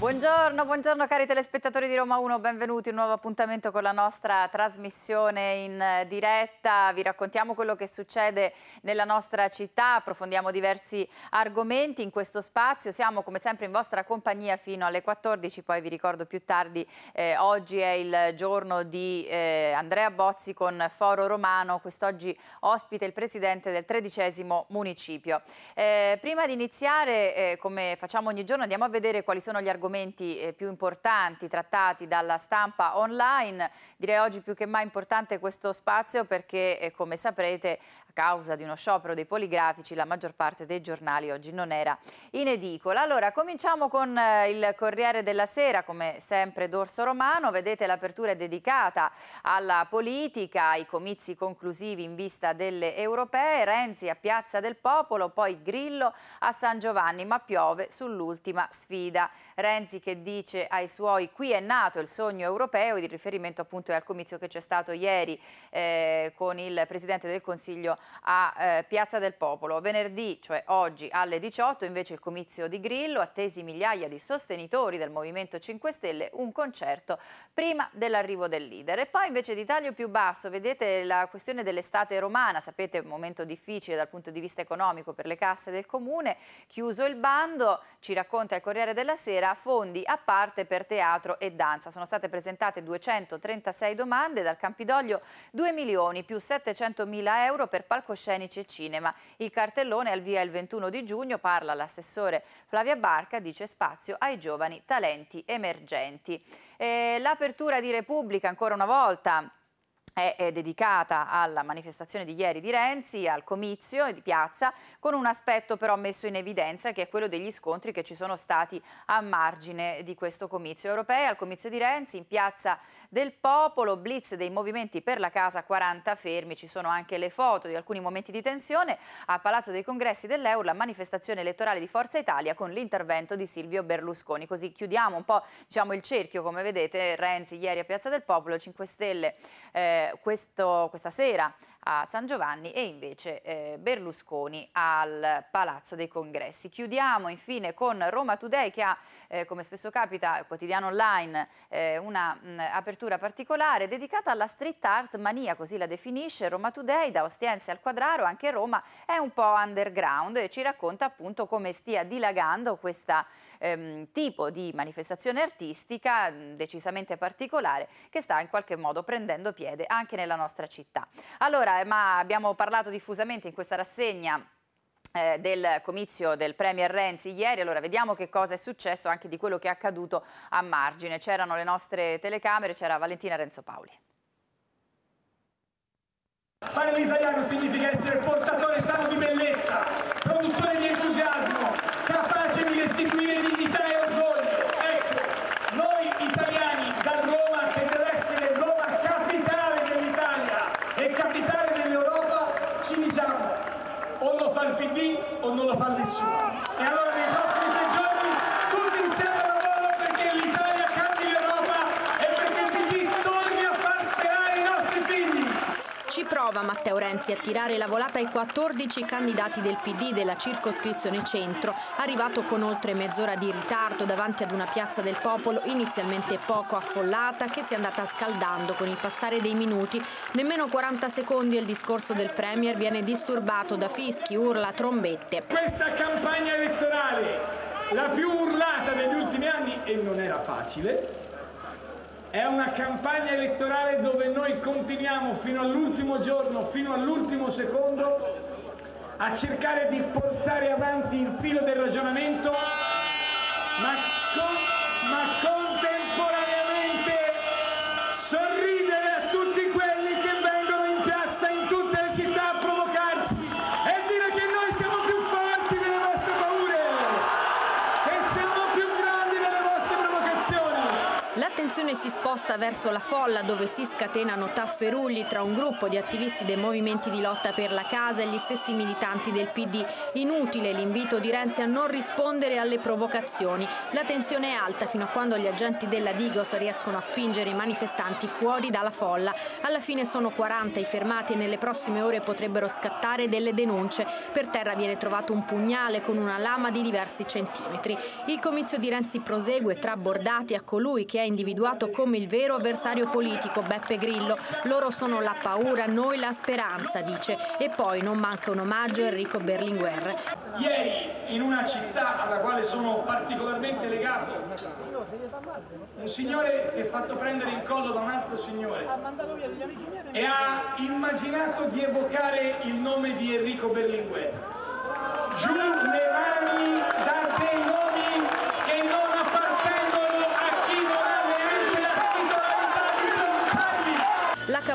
Buongiorno, buongiorno cari telespettatori di Roma 1, benvenuti a un nuovo appuntamento con la nostra trasmissione in diretta. Vi raccontiamo quello che succede nella nostra città, approfondiamo diversi argomenti in questo spazio. Siamo come sempre in vostra compagnia fino alle 14, poi vi ricordo più tardi, eh, oggi è il giorno di eh, Andrea Bozzi con Foro Romano, quest'oggi ospite il presidente del tredicesimo municipio. Eh, prima di iniziare, eh, come facciamo ogni giorno, andiamo a vedere quali sono gli argomenti argomenti eh, più importanti trattati dalla stampa online. Direi oggi più che mai importante questo spazio perché, eh, come saprete, a causa di uno sciopero dei poligrafici la maggior parte dei giornali oggi non era in edicola. Allora, cominciamo con eh, il Corriere della Sera, come sempre dorso romano. Vedete l'apertura è dedicata alla politica, ai comizi conclusivi in vista delle europee, Renzi a Piazza del Popolo, poi Grillo a San Giovanni, ma piove sull'ultima sfida. Renzi che dice ai suoi qui è nato il sogno europeo, di riferimento appunto al comizio che c'è stato ieri eh, con il Presidente del Consiglio a eh, Piazza del Popolo. Venerdì, cioè oggi alle 18, invece il comizio di Grillo, attesi migliaia di sostenitori del Movimento 5 Stelle, un concerto prima dell'arrivo del leader. E poi invece di taglio più basso, vedete la questione dell'estate romana, sapete un momento difficile dal punto di vista economico per le casse del comune, chiuso il bando, ci racconta il Corriere della Sera, fondi a parte per teatro e danza. Sono state presentate 236 domande, dal Campidoglio 2 milioni più 700 mila euro per palcoscenici e cinema. Il cartellone al via il 21 di giugno, parla l'assessore Flavia Barca, dice spazio ai giovani talenti emergenti. l'apertura di Repubblica ancora una volta è dedicata alla manifestazione di ieri di Renzi, al comizio e di piazza, con un aspetto però messo in evidenza che è quello degli scontri che ci sono stati a margine di questo comizio europeo, al comizio di Renzi, in piazza del popolo, blitz dei movimenti per la casa, 40 fermi, ci sono anche le foto di alcuni momenti di tensione, a Palazzo dei Congressi la manifestazione elettorale di Forza Italia con l'intervento di Silvio Berlusconi, così chiudiamo un po' diciamo, il cerchio, come vedete Renzi ieri a Piazza del Popolo, 5 Stelle... Eh, eh, questo, questa sera a San Giovanni e invece eh, Berlusconi al Palazzo dei Congressi. Chiudiamo infine con Roma Today che ha, eh, come spesso capita, quotidiano online, eh, mm, apertura particolare dedicata alla street art mania, così la definisce Roma Today, da Ostiense al Quadraro, anche Roma è un po' underground e ci racconta appunto come stia dilagando questa ehm, tipo di manifestazione artistica mm, decisamente particolare che sta in qualche modo prendendo piede anche nella nostra città. Allora, eh, ma abbiamo parlato diffusamente in questa rassegna eh, del comizio del Premier Renzi ieri, allora vediamo che cosa è successo anche di quello che è accaduto a margine. C'erano le nostre telecamere, c'era Valentina Renzo Paoli. Fare l'italiano significa essere portatore sano di bellezza, produttore di entusiasmo. abençoar. Renzi a tirare la volata ai 14 candidati del PD della circoscrizione centro, arrivato con oltre mezz'ora di ritardo davanti ad una piazza del popolo inizialmente poco affollata che si è andata scaldando con il passare dei minuti. Nemmeno 40 secondi e il discorso del Premier viene disturbato da fischi, urla, trombette. Questa campagna elettorale, la più urlata degli ultimi anni, e non era facile, è una campagna elettorale dove noi continuiamo fino all'ultimo giorno, fino all'ultimo secondo a cercare di portare avanti il filo del ragionamento ma si sposta verso la folla dove si scatenano tafferugli tra un gruppo di attivisti dei movimenti di lotta per la casa e gli stessi militanti del PD. Inutile l'invito di Renzi a non rispondere alle provocazioni. La tensione è alta fino a quando gli agenti della Digos riescono a spingere i manifestanti fuori dalla folla. Alla fine sono 40 i fermati e nelle prossime ore potrebbero scattare delle denunce. Per terra viene trovato un pugnale con una lama di diversi centimetri. Il comizio di Renzi prosegue tra bordati a colui che ha individuato come il vero avversario politico, Beppe Grillo. Loro sono la paura, noi la speranza, dice. E poi non manca un omaggio a Enrico Berlinguer. Ieri in una città alla quale sono particolarmente legato un signore si è fatto prendere in collo da un altro signore e ha immaginato di evocare il nome di Enrico Berlinguer. Giù le mani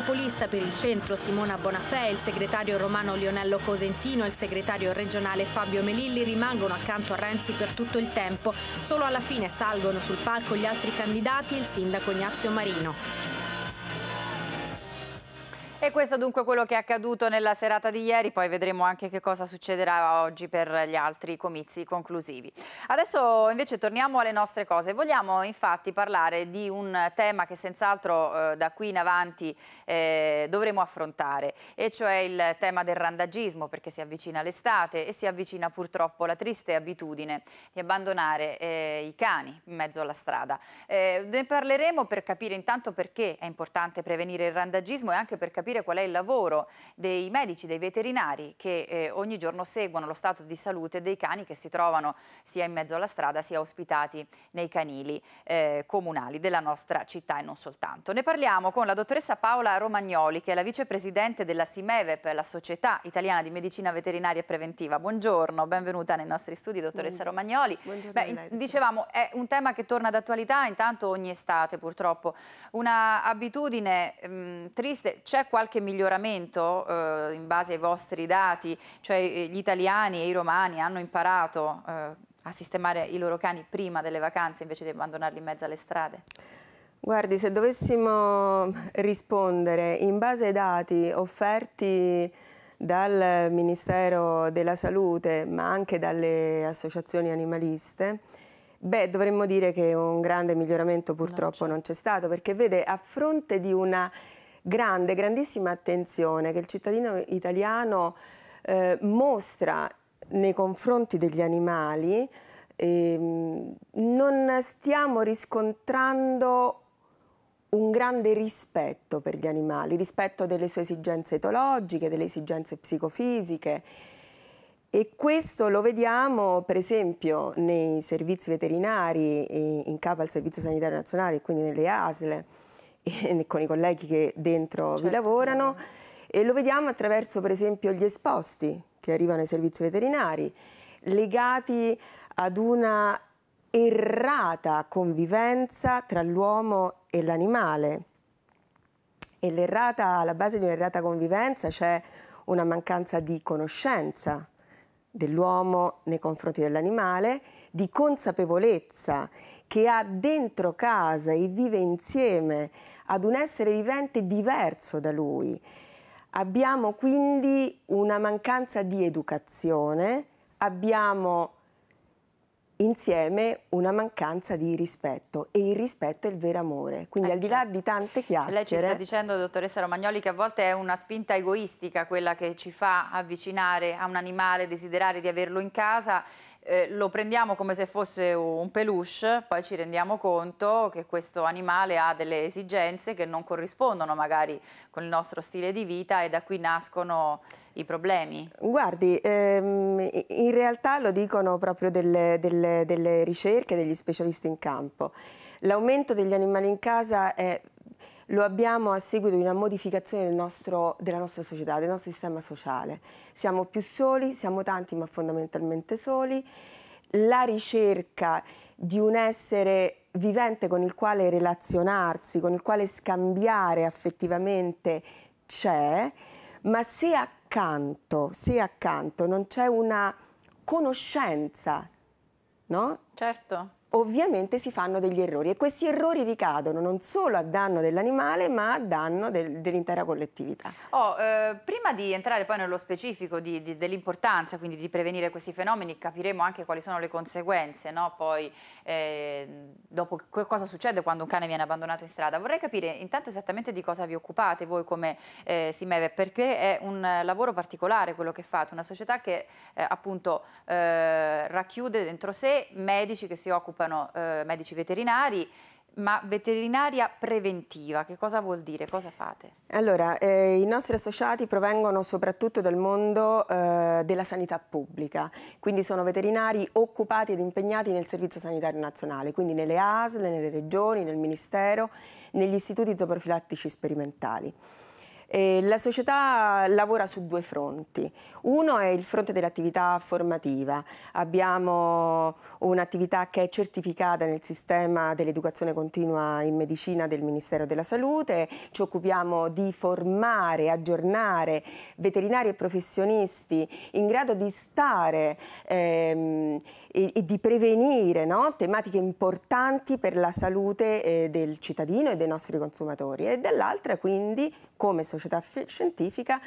monopolista per il centro Simona Bonafè, il segretario romano Lionello Cosentino e il segretario regionale Fabio Melilli rimangono accanto a Renzi per tutto il tempo. Solo alla fine salgono sul palco gli altri candidati e il sindaco Ignazio Marino. E questo dunque è quello che è accaduto nella serata di ieri, poi vedremo anche che cosa succederà oggi per gli altri comizi conclusivi. Adesso invece torniamo alle nostre cose. Vogliamo infatti parlare di un tema che senz'altro eh, da qui in avanti eh, dovremo affrontare, e cioè il tema del randagismo, perché si avvicina l'estate e si avvicina purtroppo la triste abitudine di abbandonare eh, i cani in mezzo alla strada. Eh, ne parleremo per capire intanto perché è importante prevenire il randagismo e anche per capire capire qual è il lavoro dei medici, dei veterinari che eh, ogni giorno seguono lo stato di salute dei cani che si trovano sia in mezzo alla strada sia ospitati nei canili eh, comunali della nostra città e non soltanto. Ne parliamo con la dottoressa Paola Romagnoli che è la vicepresidente della SIMEVEP, la Società Italiana di Medicina Veterinaria e Preventiva. Buongiorno, benvenuta nei nostri studi dottoressa Buongiorno. Romagnoli. Buongiorno Beh, lei, dicevamo è un tema che torna d'attualità intanto ogni estate purtroppo. Una abitudine mh, mm, triste c'è qualche miglioramento eh, in base ai vostri dati? Cioè eh, gli italiani e i romani hanno imparato eh, a sistemare i loro cani prima delle vacanze invece di abbandonarli in mezzo alle strade? Guardi, se dovessimo rispondere in base ai dati offerti dal Ministero della Salute, ma anche dalle associazioni animaliste, beh, dovremmo dire che un grande miglioramento purtroppo non c'è stato, perché vede, a fronte di una grande, grandissima attenzione che il cittadino italiano eh, mostra nei confronti degli animali, eh, non stiamo riscontrando un grande rispetto per gli animali, rispetto delle sue esigenze etologiche, delle esigenze psicofisiche. E questo lo vediamo per esempio nei servizi veterinari in capo al Servizio Sanitario Nazionale e quindi nelle ASL, con i colleghi che dentro certo. vi lavorano e lo vediamo attraverso per esempio gli esposti che arrivano ai servizi veterinari legati ad una errata convivenza tra l'uomo e l'animale. E l'errata, alla base di un'errata convivenza c'è una mancanza di conoscenza dell'uomo nei confronti dell'animale, di consapevolezza che ha dentro casa e vive insieme ad un essere vivente diverso da lui. Abbiamo quindi una mancanza di educazione, abbiamo insieme una mancanza di rispetto e il rispetto è il vero amore quindi eh, al di là certo. di tante chiacchiere lei ci sta dicendo dottoressa Romagnoli che a volte è una spinta egoistica quella che ci fa avvicinare a un animale desiderare di averlo in casa eh, lo prendiamo come se fosse un peluche, poi ci rendiamo conto che questo animale ha delle esigenze che non corrispondono magari con il nostro stile di vita e da qui nascono i problemi? Guardi, ehm, in realtà lo dicono proprio delle, delle, delle ricerche degli specialisti in campo. L'aumento degli animali in casa è lo abbiamo a seguito di una modificazione del nostro, della nostra società, del nostro sistema sociale. Siamo più soli, siamo tanti ma fondamentalmente soli. La ricerca di un essere vivente con il quale relazionarsi, con il quale scambiare affettivamente c'è, ma se accanto, se accanto non c'è una conoscenza, no? Certo ovviamente si fanno degli errori e questi errori ricadono non solo a danno dell'animale ma a danno del, dell'intera collettività. Oh, eh, prima di entrare poi nello specifico dell'importanza quindi di prevenire questi fenomeni capiremo anche quali sono le conseguenze no? poi eh, dopo cosa succede quando un cane viene abbandonato in strada. Vorrei capire intanto esattamente di cosa vi occupate voi come eh, Simeve, perché è un lavoro particolare quello che fate, una società che eh, appunto eh, racchiude dentro sé medici che si occupano, eh, medici veterinari, ma veterinaria preventiva, che cosa vuol dire? Cosa fate? Allora, eh, i nostri associati provengono soprattutto dal mondo eh, della sanità pubblica, quindi sono veterinari occupati ed impegnati nel Servizio Sanitario Nazionale, quindi nelle ASL, nelle regioni, nel Ministero, negli istituti zooprofilattici sperimentali. Eh, la società lavora su due fronti. Uno è il fronte dell'attività formativa. Abbiamo un'attività che è certificata nel sistema dell'educazione continua in medicina del Ministero della Salute. Ci occupiamo di formare, aggiornare veterinari e professionisti in grado di stare ehm, e, e di prevenire no? tematiche importanti per la salute eh, del cittadino e dei nostri consumatori e dall'altra quindi come società scientifica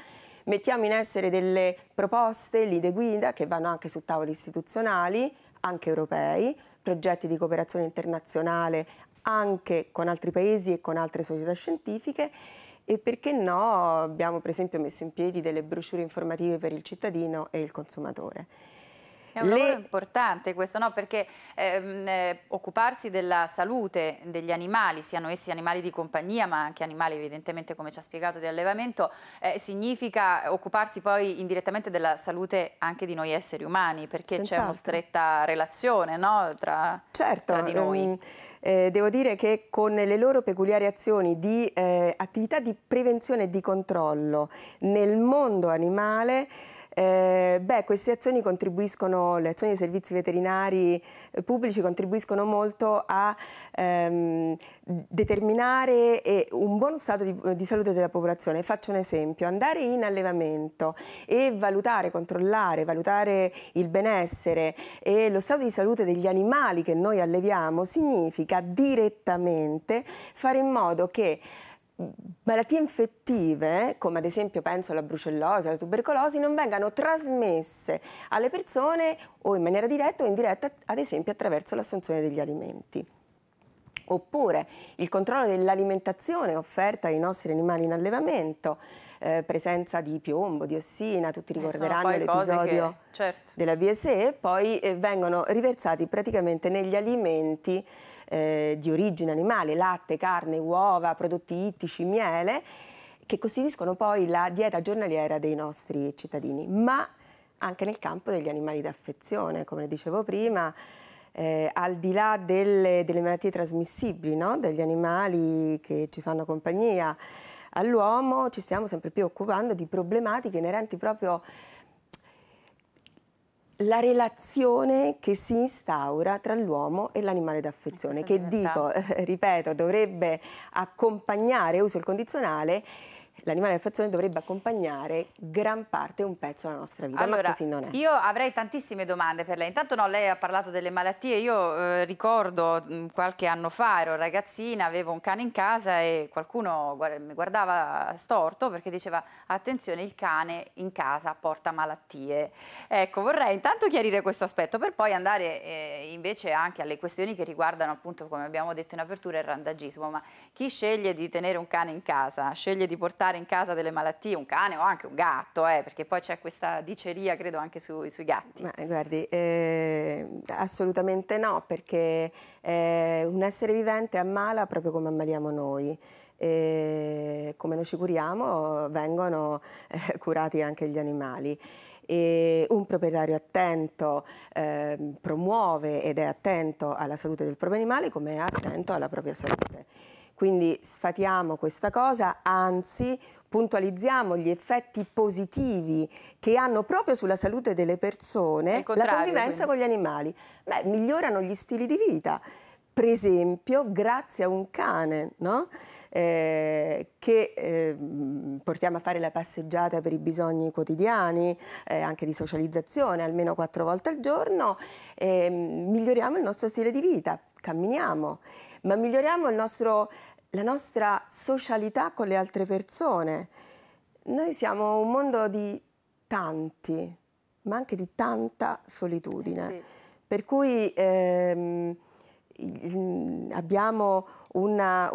mettiamo in essere delle proposte, linee guida che vanno anche su tavoli istituzionali, anche europei, progetti di cooperazione internazionale anche con altri paesi e con altre società scientifiche e perché no abbiamo per esempio messo in piedi delle brochure informative per il cittadino e il consumatore. È un lavoro Le... importante questo, no? perché ehm, eh, occuparsi della salute degli animali, siano essi animali di compagnia, ma anche animali evidentemente, come ci ha spiegato, di allevamento, eh, significa occuparsi poi indirettamente della salute anche di noi esseri umani, perché c'è una stretta relazione no? tra, certo, tra, di noi. Um... Eh, devo dire che con le loro peculiari azioni di eh, attività di prevenzione e di controllo nel mondo animale eh, beh, queste azioni contribuiscono, le azioni dei servizi veterinari eh, pubblici contribuiscono molto a ehm, determinare un buon stato di, di, salute della popolazione. Faccio un esempio, andare in allevamento e valutare, controllare, valutare il benessere e lo stato di salute degli animali che noi alleviamo significa direttamente fare in modo che malattie infettive, come ad esempio penso alla brucellosi, alla tubercolosi, non vengano trasmesse alle persone o in maniera diretta o indiretta, ad esempio attraverso l'assunzione degli alimenti. Oppure il controllo dell'alimentazione offerta ai nostri animali in allevamento, eh, presenza di piombo, diossina, tutti eh, ricorderanno l'episodio che... certo. della BSE, poi eh, vengono riversati praticamente negli alimenti eh, di origine animale, latte, carne, uova, prodotti ittici, miele, che costituiscono poi la dieta giornaliera dei nostri cittadini, ma anche nel campo degli animali d'affezione, come dicevo prima, eh, al di là delle, delle malattie trasmissibili, no? degli animali che ci fanno compagnia all'uomo, ci stiamo sempre più occupando di problematiche inerenti proprio la relazione che si instaura tra l'uomo e l'animale d'affezione, ecco, che dico, ripeto, dovrebbe accompagnare, uso il condizionale, l'animale di affezione dovrebbe accompagnare gran parte, un pezzo della nostra vita, allora, ma così non è. Io avrei tantissime domande per lei. Intanto no, lei ha parlato delle malattie. Io eh, ricordo mh, mm, qualche anno fa, ero ragazzina, avevo un cane in casa e qualcuno guarda, mi guardava storto perché diceva attenzione, il cane in casa porta malattie. Ecco, vorrei intanto chiarire questo aspetto per poi andare eh, invece anche alle questioni che riguardano appunto, come abbiamo detto in apertura, il randagismo. Ma chi sceglie di tenere un cane in casa, sceglie di portare portare in casa delle malattie, un cane o anche un gatto, eh, perché poi c'è questa diceria, credo, anche su, sui gatti. Ma, eh, guardi, eh, assolutamente no, perché eh, un essere vivente ammala proprio come ammaliamo noi. E come noi ci curiamo vengono eh, curati anche gli animali. E un proprietario attento eh, promuove ed è attento alla salute del proprio animale come è attento alla propria salute. Quindi sfatiamo questa cosa, anzi puntualizziamo gli effetti positivi che hanno proprio sulla salute delle persone la convivenza quindi. con gli animali. Beh, migliorano gli stili di vita. Per esempio, grazie a un cane, no? Eh, che eh, portiamo a fare la passeggiata per i bisogni quotidiani, eh, anche di socializzazione, almeno quattro volte al giorno, ehm, miglioriamo il nostro stile di vita, camminiamo ma miglioriamo nostro, la nostra socialità con le altre persone. Noi siamo un mondo di tanti, ma anche di tanta solitudine. Eh sì. Per cui ehm, abbiamo un'età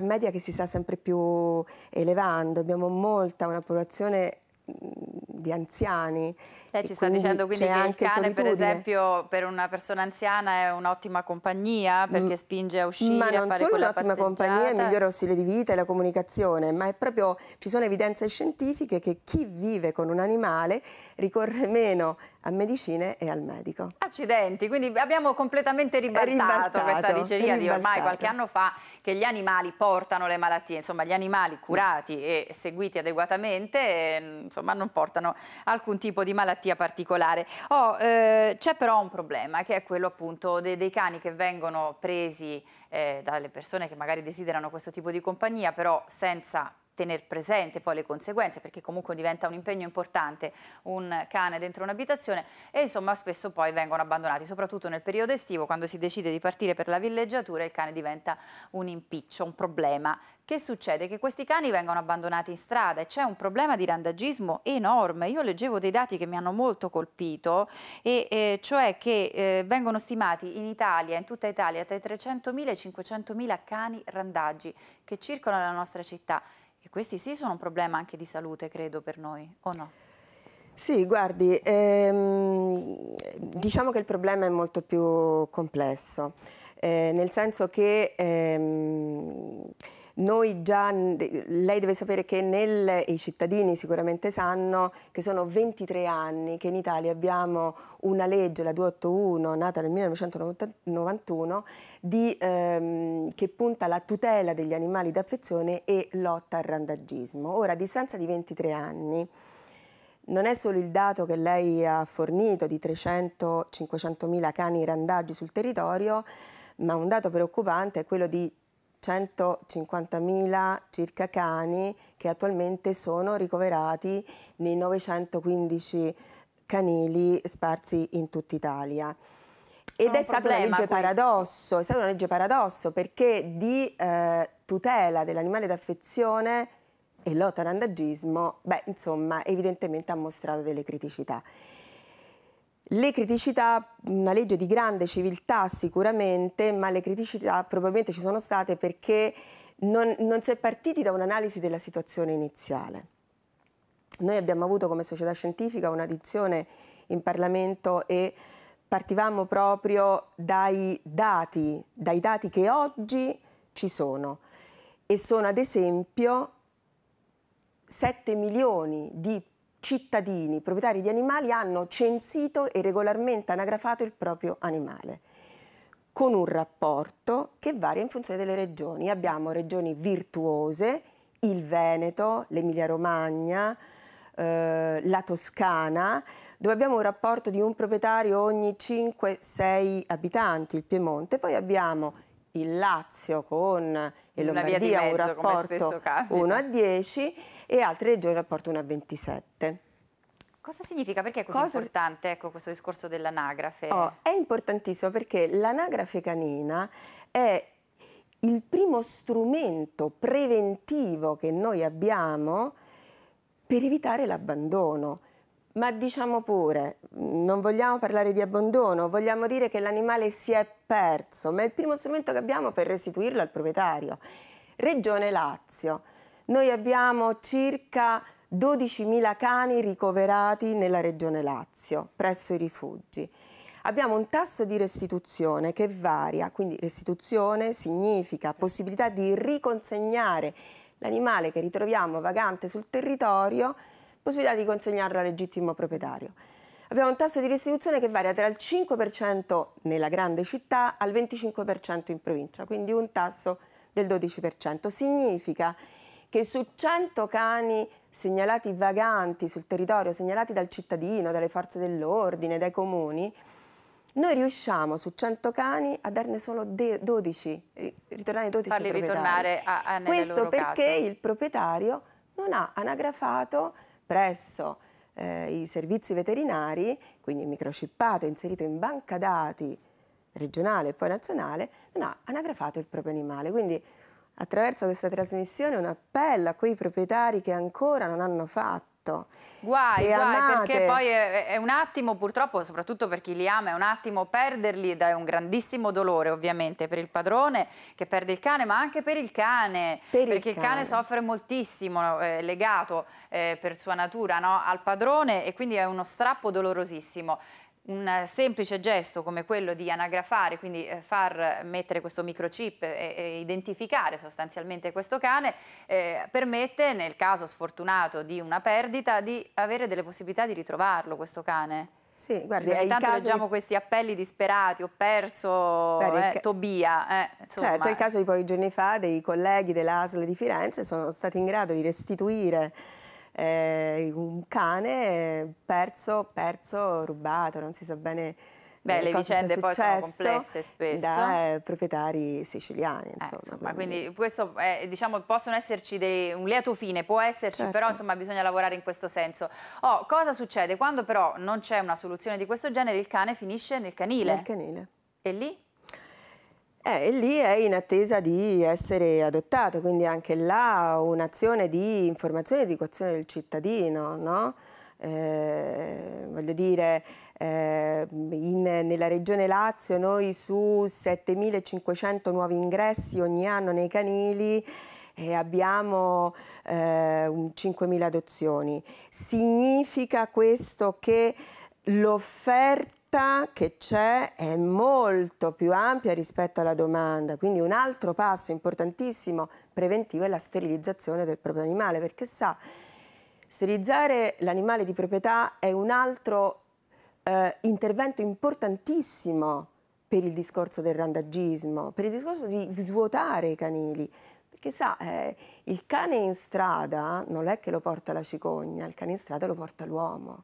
un, media che si sta sempre più elevando, abbiamo molta, una popolazione di anziani lei ci sta dicendo quindi che il cane solitudine. per esempio per una persona anziana è un'ottima compagnia perché mm. spinge a uscire, ma non a fare solo un'ottima compagnia, migliora lo stile di vita e la comunicazione, ma è proprio, ci sono evidenze scientifiche che chi vive con un animale ricorre meno a medicine e al medico. Accidenti, quindi abbiamo completamente ribaltato, ribaltato questa diceria di ormai qualche anno fa che gli animali portano le malattie, insomma gli animali curati e seguiti adeguatamente eh, insomma non portano alcun tipo di malattia malattia particolare. Oh, eh, c'è però un problema che è quello appunto dei, dei cani che vengono presi eh, dalle persone che magari desiderano questo tipo di compagnia, però senza tenere presente poi le conseguenze perché comunque diventa un impegno importante un cane dentro un'abitazione e insomma spesso poi vengono abbandonati, soprattutto nel periodo estivo quando si decide di partire per la villeggiatura il cane diventa un impiccio, un problema. Che succede? Che questi cani vengono abbandonati in strada e c'è un problema di randagismo enorme. Io leggevo dei dati che mi hanno molto colpito, e, eh, cioè che eh, vengono stimati in Italia, in tutta Italia, tra i 300.000 e i 500.000 cani randaggi che circolano nella nostra città e questi sì sono un problema anche di salute, credo, per noi, o no? Sì, guardi, ehm, diciamo che il problema è molto più complesso, eh, nel senso che... Ehm, noi già, lei deve sapere che nel, i cittadini sicuramente sanno che sono 23 anni che in Italia abbiamo una legge, la 281, nata nel 1991, di, ehm, che punta alla tutela degli animali d'affezione e lotta al randagismo. Ora, a distanza di 23 anni, non è solo il dato che lei ha fornito di 300-500 cani randaggi sul territorio, ma un dato preoccupante è quello di 150.000 circa cani che attualmente sono ricoverati nei 915 canili sparsi in tutta Italia. Ed è un stata una legge questo. paradosso, è stata una legge paradosso perché di eh, tutela dell'animale d'affezione e lotta all'andagismo, beh, insomma, evidentemente ha mostrato delle criticità. Le criticità, una legge di grande civiltà sicuramente, ma le criticità probabilmente ci sono state perché non, non si è partiti da un'analisi della situazione iniziale. Noi abbiamo avuto come società scientifica un'addizione in Parlamento e partivamo proprio dai dati, dai dati che oggi ci sono e sono ad esempio 7 milioni di cittadini proprietari di animali hanno censito e regolarmente anagrafato il proprio animale con un rapporto che varia in funzione delle regioni. Abbiamo regioni virtuose, il Veneto, l'Emilia Romagna, eh, la Toscana, dove abbiamo un rapporto di un proprietario ogni 5-6 abitanti, il Piemonte, poi abbiamo il Lazio con e Lombardia mezzo, un rapporto 1 a 10 e altre regioni un rapporto 1 a 27. Cosa significa? Perché è così Cosa... importante ecco, questo discorso dell'anagrafe? Oh, è importantissimo perché l'anagrafe canina è il primo strumento preventivo che noi abbiamo per evitare l'abbandono. Ma diciamo pure, non vogliamo parlare di abbandono, vogliamo dire che l'animale si è perso, ma è il primo strumento che abbiamo per restituirlo al proprietario. Regione Lazio, noi abbiamo circa 12.000 cani ricoverati nella Regione Lazio, presso i rifugi. Abbiamo un tasso di restituzione che varia, quindi restituzione significa possibilità di riconsegnare l'animale che ritroviamo vagante sul territorio possibilità di consegnarla al legittimo proprietario. Abbiamo un tasso di restituzione che varia tra il 5% nella grande città al 25% in provincia, quindi un tasso del 12%. Significa che su 100 cani segnalati vaganti sul territorio, segnalati dal cittadino, dalle forze dell'ordine, dai comuni, noi riusciamo su 100 cani a darne solo 12, ritornare 12 Farli ritornare a, a Questo perché casa. il proprietario non ha anagrafato presso eh, i servizi veterinari, quindi microchippato, inserito in banca dati regionale e poi nazionale, non ha anagrafato il proprio animale. Quindi attraverso questa trasmissione un appello a quei proprietari che ancora non hanno fatto fatto. Certo. Guai, guai, amate... perché poi è, è, un attimo, purtroppo, soprattutto per chi li ama, è un attimo perderli ed è un grandissimo dolore ovviamente per il padrone che perde il cane, ma anche per il cane, per perché il cane. il cane soffre moltissimo, eh, legato eh, per sua natura no? al padrone e quindi è uno strappo dolorosissimo un semplice gesto come quello di anagrafare, quindi eh, far mettere questo microchip e, e identificare sostanzialmente questo cane, eh, permette nel caso sfortunato di una perdita di avere delle possibilità di ritrovarlo questo cane. Sì, guarda, intanto leggiamo di... questi appelli disperati, ho perso guarda, eh, Tobia. Eh, certo, è il caso di pochi giorni fa dei colleghi dell'ASL di Firenze sono stati in grado di restituire eh, un cane perso, perso, rubato, non si sa bene eh, Beh, le vicende poi sono complesse spesso. Da eh, proprietari siciliani, eh, insomma. Eh, insomma quindi. quindi, questo è, diciamo, possono esserci dei, un lieto fine, può esserci, certo. però insomma bisogna lavorare in questo senso. Oh, cosa succede? Quando però non c'è una soluzione di questo genere, il cane finisce nel canile. Nel canile. E lì? Eh, e lì è in attesa di essere adottato, quindi anche là un'azione di informazione e di educazione del cittadino, no? eh, voglio dire, eh, in, nella regione Lazio noi su 7.500 nuovi ingressi ogni anno nei canili e abbiamo eh, 5.000 adozioni. Significa questo che l'offerta offerta che c'è è molto più ampia rispetto alla domanda, quindi un altro passo importantissimo preventivo è la sterilizzazione del proprio animale, perché sa, sterilizzare l'animale di proprietà è un altro eh, intervento importantissimo per il discorso del randagismo, per il discorso di svuotare i canili, perché sa, eh, il cane in strada non è che lo porta la cicogna, il cane in strada lo porta l'uomo.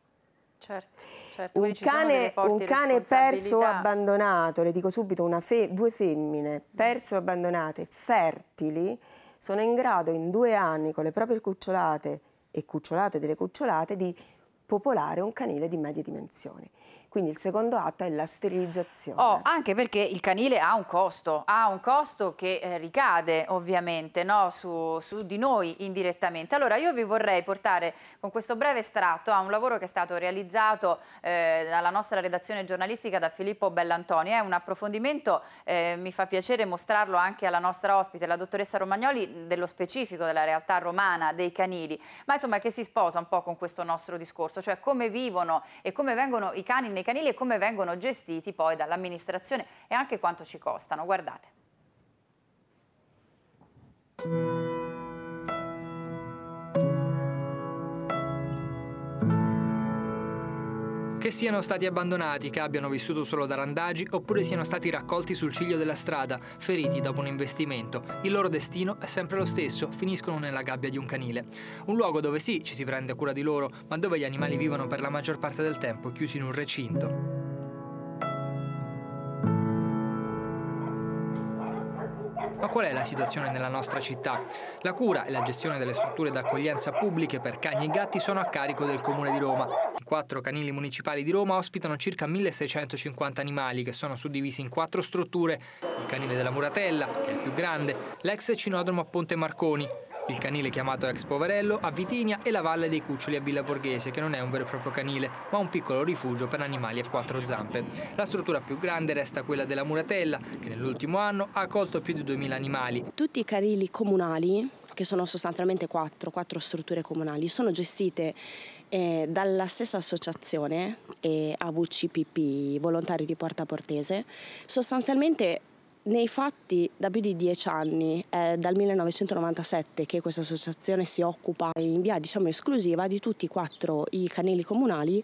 Certo, certo. Un cane, un cane perso o abbandonato, le dico subito, fe due femmine perso o abbandonate, fertili, sono in grado in due anni con le proprie cucciolate e cucciolate delle cucciolate di popolare un canile di medie dimensioni. Quindi il secondo atto è la sterilizzazione. Oh, anche perché il canile ha un costo, ha un costo che eh, ricade ovviamente no? su, su, di noi indirettamente. Allora io vi vorrei portare con questo breve estratto a un lavoro che è stato realizzato eh, dalla nostra redazione giornalistica da Filippo Bellantoni. È un approfondimento, eh, mi fa piacere mostrarlo anche alla nostra ospite, la dottoressa Romagnoli, dello specifico della realtà romana dei canili, ma insomma che si sposa un po' con questo nostro discorso, cioè come vivono e come vengono i cani nei i canili e come vengono gestiti poi dall'amministrazione e anche quanto ci costano. Guardate. Che siano stati abbandonati, che abbiano vissuto solo da randagi, oppure siano stati raccolti sul ciglio della strada, feriti dopo un investimento, il loro destino è sempre lo stesso, finiscono nella gabbia di un canile. Un luogo dove sì, ci si prende cura di loro, ma dove gli animali vivono per la maggior parte del tempo, chiusi in un recinto. qual è la situazione nella nostra città? La cura e la gestione delle strutture d'accoglienza pubbliche per cani e gatti sono a carico del Comune di Roma. I quattro canili municipali di Roma ospitano circa 1650 animali che sono suddivisi in quattro strutture, il canile della Muratella, che è il più grande, l'ex cinodromo a Ponte Marconi, il canile chiamato ex Poverello a Vitinia e la Valle dei Cuccioli a Villa Borghese, che non è un vero e proprio canile, ma un piccolo rifugio per animali a quattro zampe. La struttura più grande resta quella della Muratella, che nell'ultimo anno ha accolto più di 2000 animali. Tutti i canili comunali, che sono sostanzialmente quattro, quattro strutture comunali, sono gestite eh, dalla stessa associazione eh, AVCPP, Volontari di Porta Portese. Sostanzialmente nei fatti da più di dieci anni, eh, dal 1997 che questa associazione si occupa in via diciamo, esclusiva di tutti e quattro i canili comunali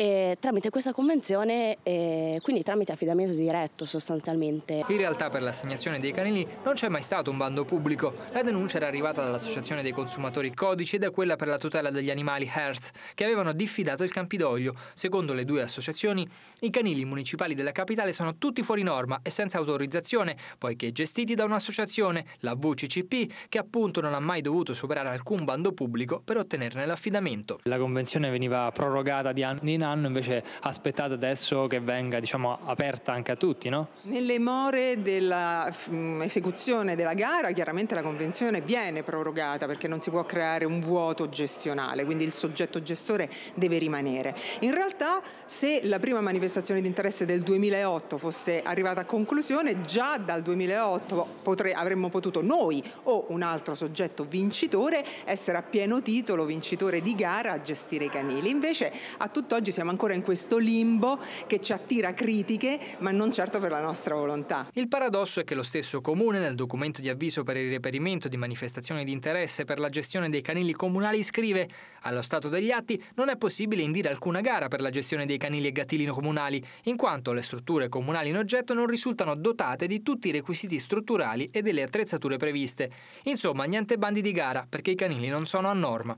e tramite questa convenzione, eh, quindi tramite affidamento diretto sostanzialmente. In realtà per l'assegnazione dei canili non c'è mai stato un bando pubblico. La denuncia era arrivata dall'Associazione dei Consumatori Codici e da quella per la tutela degli animali Hertz, che avevano diffidato il Campidoglio. Secondo le due associazioni, i canili municipali della capitale sono tutti fuori norma e senza autorizzazione, poiché gestiti da un'associazione, la VCCP, che appunto non ha mai dovuto superare alcun bando pubblico per ottenerne l'affidamento. La convenzione veniva prorogata di anno in anno anno, invece aspettate adesso che venga diciamo, aperta anche a tutti, no? Nelle more dell'esecuzione della gara, chiaramente la convenzione viene prorogata perché non si può creare un vuoto gestionale, quindi il soggetto gestore deve rimanere. In realtà, se la prima manifestazione di interesse del 2008 fosse arrivata a conclusione, già dal 2008 potre, avremmo potuto noi o un altro soggetto vincitore essere a pieno titolo vincitore di gara a gestire i canili. Invece a tutt'oggi siamo siamo ancora in questo limbo che ci attira critiche, ma non certo per la nostra volontà. Il paradosso è che lo stesso comune nel documento di avviso per il reperimento di manifestazioni di interesse per la gestione dei canili comunali scrive allo stato degli atti non è possibile indire alcuna gara per la gestione dei canili e gattili comunali, in quanto le strutture comunali in oggetto non risultano dotate di tutti i requisiti strutturali e delle attrezzature previste. Insomma, niente bandi di gara perché i canili non sono a norma.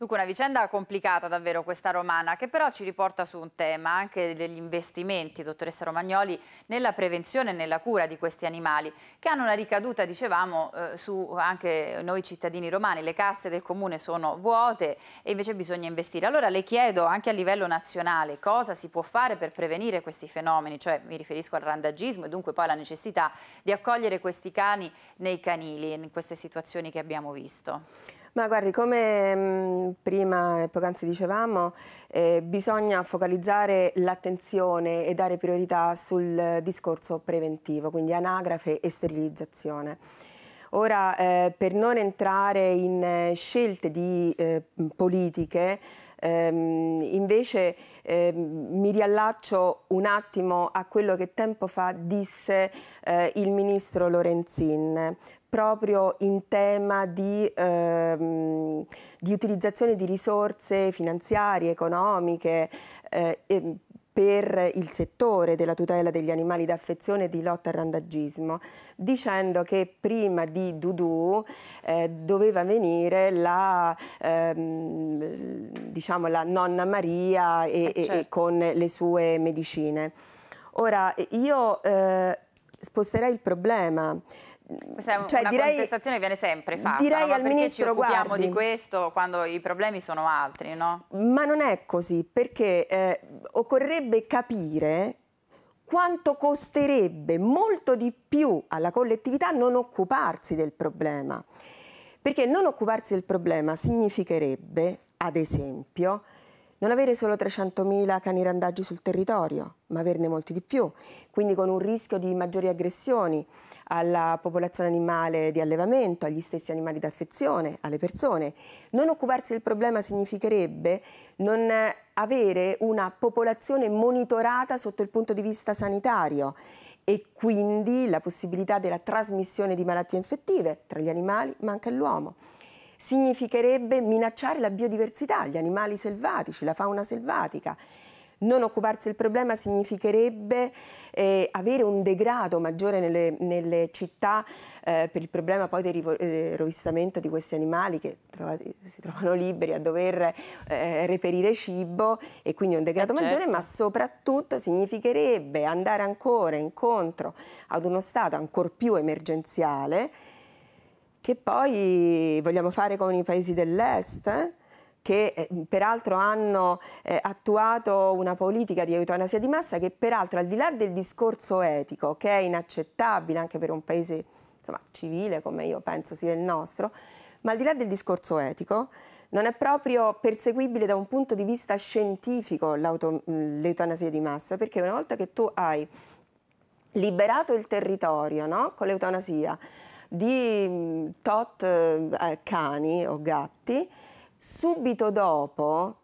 Dunque una vicenda complicata davvero questa romana che però ci riporta su un tema anche degli investimenti, dottoressa Romagnoli, nella prevenzione e nella cura di questi animali che hanno una ricaduta, dicevamo, eh, su anche noi cittadini romani. Le casse del comune sono vuote e invece bisogna investire. Allora le chiedo anche a livello nazionale cosa si può fare per prevenire questi fenomeni, cioè mi riferisco al randagismo e dunque poi alla necessità di accogliere questi cani nei canili in queste situazioni che abbiamo visto. Grazie. Ma guardi, come mhmm, prima e poc'anzi dicevamo, eh, bisogna focalizzare l'attenzione e dare priorità sul discorso preventivo, quindi anagrafe e sterilizzazione. Ora, eh, per non entrare in eh, scelte di eh, mhmm, politiche, ehm, invece eh, mi riallaccio un attimo a quello che tempo fa disse eh, il ministro Lorenzin proprio in tema di, ehm, di utilizzazione di risorse finanziarie, economiche, eh, e, ehm, per il settore della tutela degli animali d'affezione e di lotta al randagismo, dicendo che prima di Dudu eh, doveva venire la, ehm, diciamo la nonna Maria e, eh, certo. e, con le sue medicine. Ora, io eh, sposterei il problema questa è cioè, una direi, contestazione che viene sempre fatta, direi no? al ministro, ci occupiamo guardi, di questo quando i problemi sono altri, no? Ma non è così, perché eh, occorrebbe capire quanto costerebbe molto di più alla collettività non occuparsi del problema. Perché non occuparsi del problema significherebbe, ad esempio, non avere solo 300.000 cani randaggi sul territorio, ma averne molti di più, quindi con un rischio di maggiori aggressioni alla popolazione animale di allevamento, agli stessi animali d'affezione, alle persone. Non occuparsi del problema significherebbe non avere una popolazione monitorata sotto il punto di vista sanitario e quindi la possibilità della trasmissione di malattie infettive tra gli animali ma anche all'uomo significherebbe minacciare la biodiversità, gli animali selvatici, la fauna selvatica. Non occuparsi del problema significherebbe eh, avere un degrado maggiore nelle, nelle città eh, per il problema poi del eh, rovistamento di questi animali che trovati, si trovano liberi a dover eh, reperire cibo e quindi un degrado certo. maggiore, ma certo. soprattutto significherebbe andare ancora incontro ad uno stato ancor più emergenziale che poi vogliamo fare con i paesi dell'est, eh? che eh, peraltro hanno eh, attuato una politica di eutanasia di massa che peraltro al di là del discorso etico, che è inaccettabile anche per un paese insomma, civile come io penso sia il nostro, ma al di là del discorso etico, non è proprio perseguibile da un punto di vista scientifico l'eutanasia di massa, perché una volta che tu hai liberato il territorio no? con l'eutanasia, di mm, tot eh, cani o gatti, subito dopo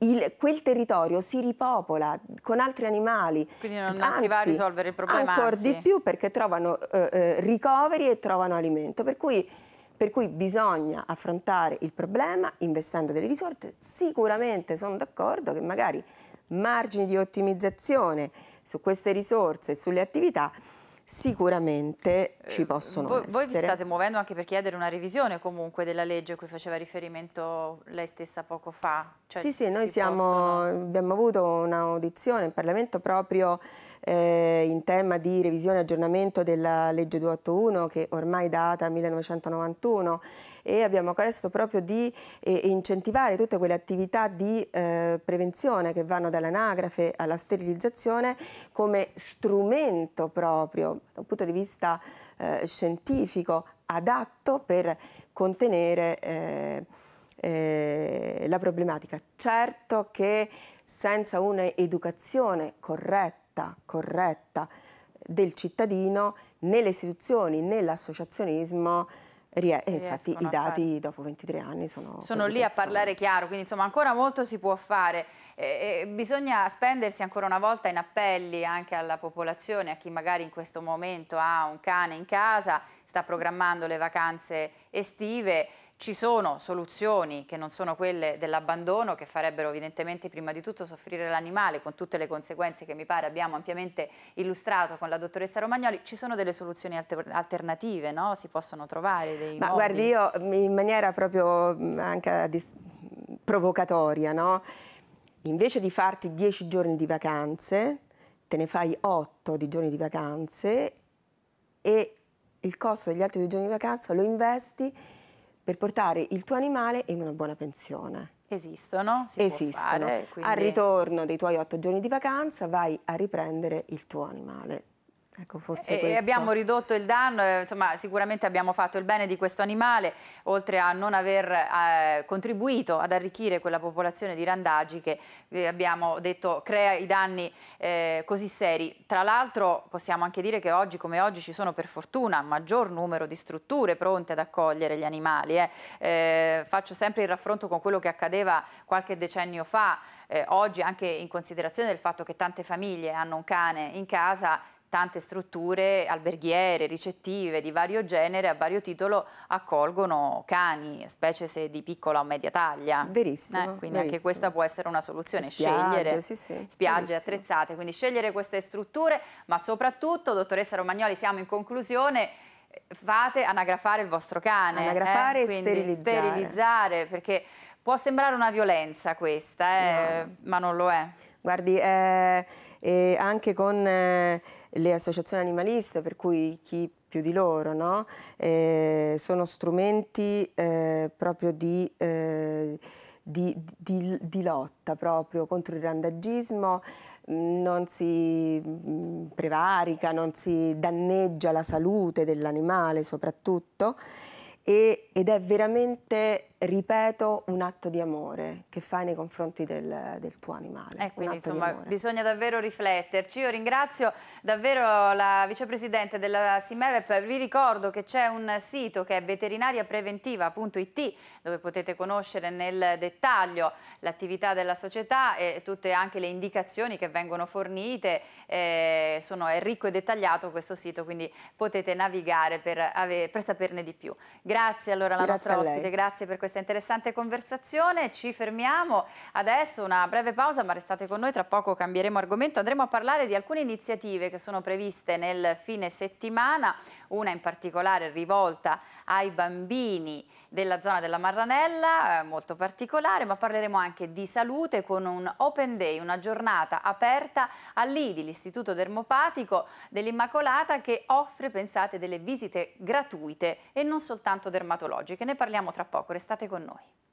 il, quel territorio si ripopola con altri animali. Quindi non, non anzi, si va a risolvere il problema. Ancora anzi. di più perché trovano eh, eh, ricoveri e trovano alimento. Per cui, per cui, bisogna affrontare il problema investendo delle risorse. Sicuramente sono d'accordo che magari margini di ottimizzazione su queste risorse e sulle attività sicuramente eh, ci possono voi, essere. Voi vi state muovendo anche per chiedere una revisione comunque della legge a cui faceva riferimento lei stessa poco fa. Cioè, sì, sì, noi siamo, possono... abbiamo avuto un'audizione in Parlamento proprio eh, in tema di revisione e aggiornamento della legge 281 che ormai data 1991 e abbiamo chiesto proprio di eh, incentivare tutte quelle attività di eh, prevenzione che vanno dall'anagrafe alla sterilizzazione come strumento proprio da un punto di vista eh, scientifico adatto per contenere eh, eh, la problematica. Certo che senza un'educazione corretta, corretta del cittadino, né le istituzioni né l'associazionismo rie- eh, infatti i dati dopo 23 anni sono... Sono lì a parlare chiaro, quindi insomma ancora molto si può fare. Eh, eh, bisogna spendersi ancora una volta in appelli anche alla popolazione, a chi magari in questo momento ha un cane in casa sta programmando le vacanze estive ci sono soluzioni che non sono quelle dell'abbandono che farebbero evidentemente prima di tutto soffrire l'animale con tutte le conseguenze che mi pare abbiamo ampiamente illustrato con la dottoressa Romagnoli ci sono delle soluzioni alter alternative no? si possono trovare dei ma modi. guardi io mm, in maniera proprio mm, anche provocatoria no? invece di farti 10 giorni di vacanze te ne fai 8 di giorni di vacanze e il costo degli altri due giorni di vacanza lo investi per portare il tuo animale in una buona pensione. Esistono, si Esistono. Fare, quindi... Al ritorno dei tuoi otto giorni di vacanza vai a riprendere il tuo animale. Ecco, abbiamo ridotto il danno, eh, insomma, sicuramente abbiamo fatto il bene di questo animale, oltre a non aver eh, contribuito ad arricchire quella popolazione di randagi che eh, abbiamo detto crea i danni eh, così seri. Tra l'altro possiamo anche dire che oggi come oggi ci sono per fortuna un maggior numero di strutture pronte ad accogliere gli animali. Eh. Eh, faccio sempre il raffronto con quello che accadeva qualche decennio fa. oggi anche in considerazione del fatto che tante famiglie hanno un cane in casa tante strutture alberghiere, ricettive di vario genere a vario titolo accolgono cani, specie se di piccola o media taglia. Eh, verissimo. Eh, quindi verissimo. anche questa può essere una soluzione, spiagge, scegliere sì, sì, spiagge verissimo. attrezzate, quindi scegliere queste strutture, ma soprattutto, dottoressa Romagnoli, siamo in conclusione, fate anagrafare il vostro cane. Anagrafare eh? e sterilizzare. sterilizzare, perché può sembrare una violenza questa, eh? no. ma non lo è. Guardi, eh e anche con eh, le associazioni animaliste, per cui chi più di loro, no? eh, sono strumenti eh, proprio di, eh, di, di, di, lotta proprio contro il randagismo, mm, non si mm, prevarica, non si danneggia la salute dell'animale soprattutto e, ed è veramente ripeto, un atto di amore che fai nei confronti del, del tuo animale. Eh, quindi, insomma, bisogna davvero rifletterci. Io ringrazio davvero la vicepresidente della Simevep. Vi ricordo che c'è un sito che è veterinariapreventiva.it dove potete conoscere nel dettaglio l'attività della società e tutte anche le indicazioni che vengono fornite. Eh, sono, è ricco e dettagliato questo sito, quindi potete navigare per, per saperne di più. Grazie allora alla grazie nostra ospite, grazie per questa questa interessante conversazione, ci fermiamo adesso, una breve pausa ma restate con noi, tra poco cambieremo argomento, andremo a parlare di alcune iniziative che sono previste nel fine settimana, una in particolare rivolta ai bambini della zona della Marranella, eh, molto particolare, ma parleremo anche di salute con un Open Day, una giornata aperta all'IDI, l'Istituto Dermopatico dell'Immacolata, che offre, pensate, delle visite gratuite e non soltanto dermatologiche. Ne parliamo tra poco, restate con noi.